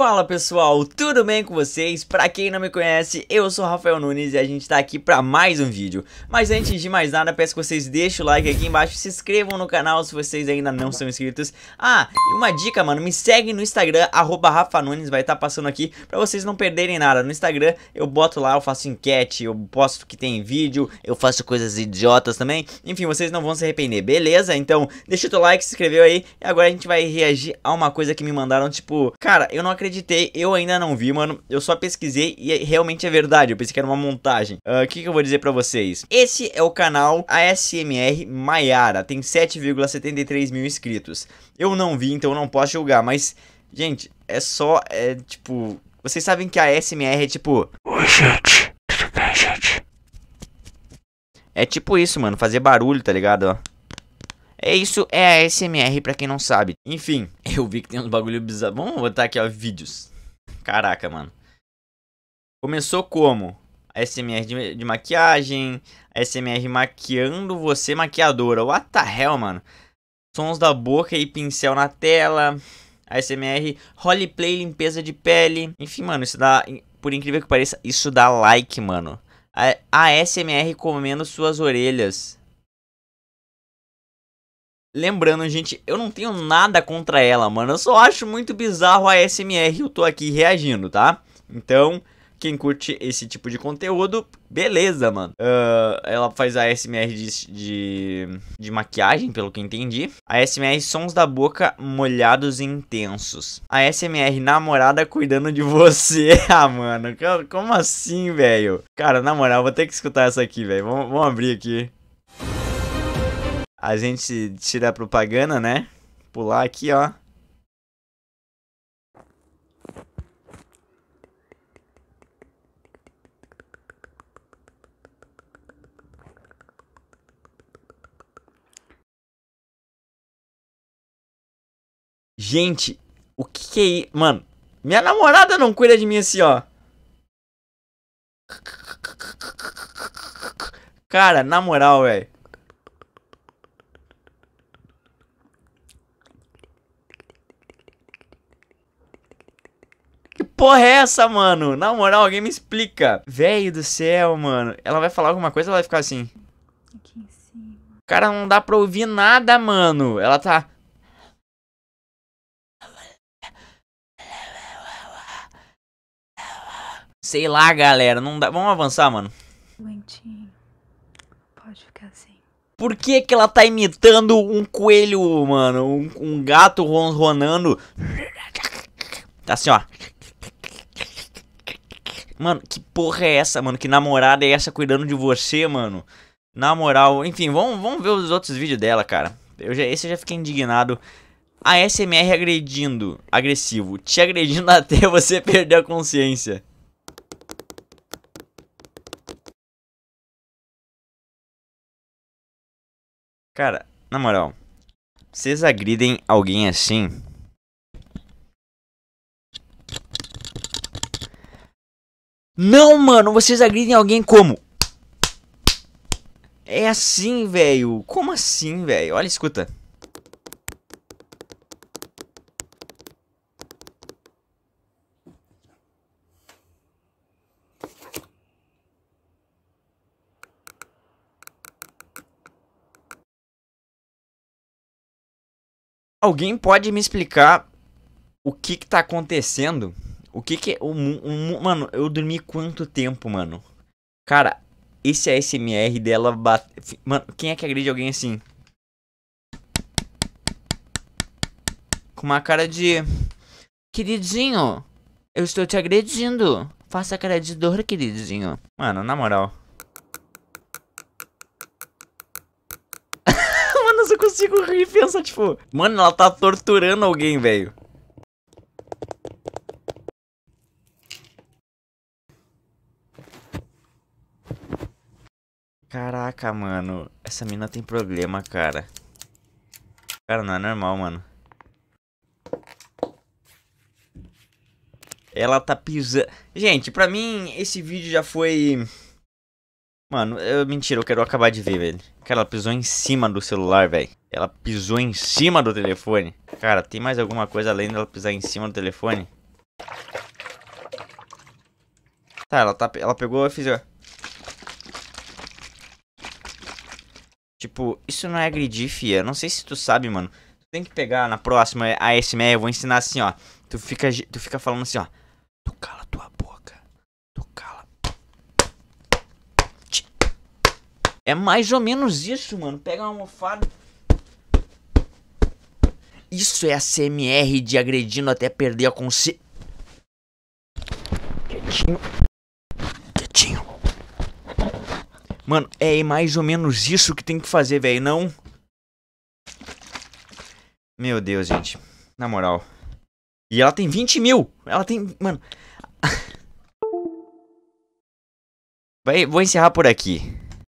Fala pessoal, tudo bem com vocês? Pra quem não me conhece, eu sou Rafael Nunes e a gente tá aqui pra mais um vídeo. Mas antes de mais nada, peço que vocês deixem o like aqui embaixo, se inscrevam no canal se vocês ainda não são inscritos. Ah, e uma dica, mano, me segue no Instagram, arroba Rafa Nunes, vai estar tá passando aqui pra vocês não perderem nada. No Instagram eu boto lá, eu faço enquete, eu posto que tem vídeo, eu faço coisas idiotas também. Enfim, vocês não vão se arrepender, beleza? Então, deixa o teu like, se inscreveu aí e agora a gente vai reagir a uma coisa que me mandaram, tipo... Cara, eu não acredito acreditei, eu ainda não vi, mano. Eu só pesquisei e é, realmente é verdade. Eu pensei que era uma montagem. Ah, o uh, que, que eu vou dizer pra vocês? Esse é o canal ASMR Maiara. Tem 7,73 mil inscritos. Eu não vi, então não posso julgar, mas... Gente, é só, é, tipo... Vocês sabem que a ASMR é tipo... Oi, gente. Tudo bem, gente? É tipo isso, mano. Fazer barulho, tá ligado? Ó. É isso, é a SMR pra quem não sabe. Enfim, eu vi que tem uns bagulho bizarro. Vamos botar aqui, ó, vídeos. Caraca, mano. Começou como? A SMR de, de maquiagem, a SMR maquiando você, maquiadora. What the hell, mano? Sons da boca e pincel na tela. A SMR roleplay, limpeza de pele. Enfim, mano, isso dá. Por incrível que pareça, isso dá like, mano. A, a SMR comendo suas orelhas. Lembrando, gente, eu não tenho nada contra ela, mano. Eu só acho muito bizarro a SMR eu tô aqui reagindo, tá? Então, quem curte esse tipo de conteúdo, beleza, mano. Uh, ela faz a SMR de, de, de, maquiagem, pelo que entendi. A SMR sons da boca molhados e intensos. A SMR namorada cuidando de você. ah, mano, como assim, velho? Cara, na moral, vou ter que escutar essa aqui, velho. vamos abrir aqui. A gente tira a propaganda, né? Pular aqui, ó. Gente, o que que é isso? Mano, minha namorada não cuida de mim assim, ó. Cara, na moral, velho. porra é essa, mano? Na moral, alguém me explica. Velho do céu, mano. Ela vai falar alguma coisa ela vai ficar assim? Aqui em cima. Cara, não dá pra ouvir nada, mano. Ela tá... Sei lá, galera. Não dá... Vamos avançar, mano. Doentinho. Pode ficar assim. Por que que ela tá imitando um coelho, mano? Um, um gato ronronando. Tá assim, ó. Mano, que porra é essa, mano? Que namorada é essa cuidando de você, mano? Na moral, enfim, vamos, vamos ver os outros vídeos dela, cara. Eu já, esse eu já fiquei indignado. A SMR agredindo, agressivo, te agredindo até você perder a consciência. Cara, na moral, vocês agridem alguém assim, Não, mano, vocês agridem alguém como? É assim, velho. Como assim, velho? Olha, escuta. Alguém pode me explicar o que que tá acontecendo? O que que... É o, o, mano, eu dormi quanto tempo, mano? Cara, esse ASMR dela bate... Mano, quem é que agride alguém assim? Com uma cara de... Queridinho, eu estou te agredindo. Faça cara de dor, queridinho. Mano, na moral. Mano, eu só consigo rir e pensar, tipo... Mano, ela tá torturando alguém, velho. Caraca, mano. Essa mina tem problema, cara. Cara, não é normal, mano. Ela tá pisando... Gente, pra mim, esse vídeo já foi... Mano, eu, mentira, eu quero acabar de ver, velho. Cara, ela pisou em cima do celular, velho. Ela pisou em cima do telefone. Cara, tem mais alguma coisa além dela pisar em cima do telefone? Tá, ela, tá, ela pegou e fez... Tipo, isso não é agredir, fia. Não sei se tu sabe, mano. Tu tem que pegar na próxima ASMR. eu vou ensinar assim, ó. Tu fica, tu fica falando assim, ó. Tu cala tua boca. Tu cala. É mais ou menos isso, mano. Pega uma almofada. Isso é a CMR de agredindo até perder a consciência. Quietinho. Mano, é mais ou menos isso que tem que fazer, velho. Não... Meu Deus, gente. Na moral. E ela tem 20 mil. Ela tem... Mano... Vai, vou encerrar por aqui.